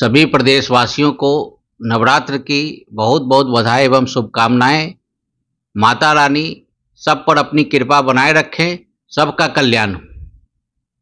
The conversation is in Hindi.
सभी प्रदेशवासियों को नवरात्र की बहुत बहुत बधाई एवं शुभकामनाएं माता रानी सब पर अपनी कृपा बनाए रखें सबका कल्याण हो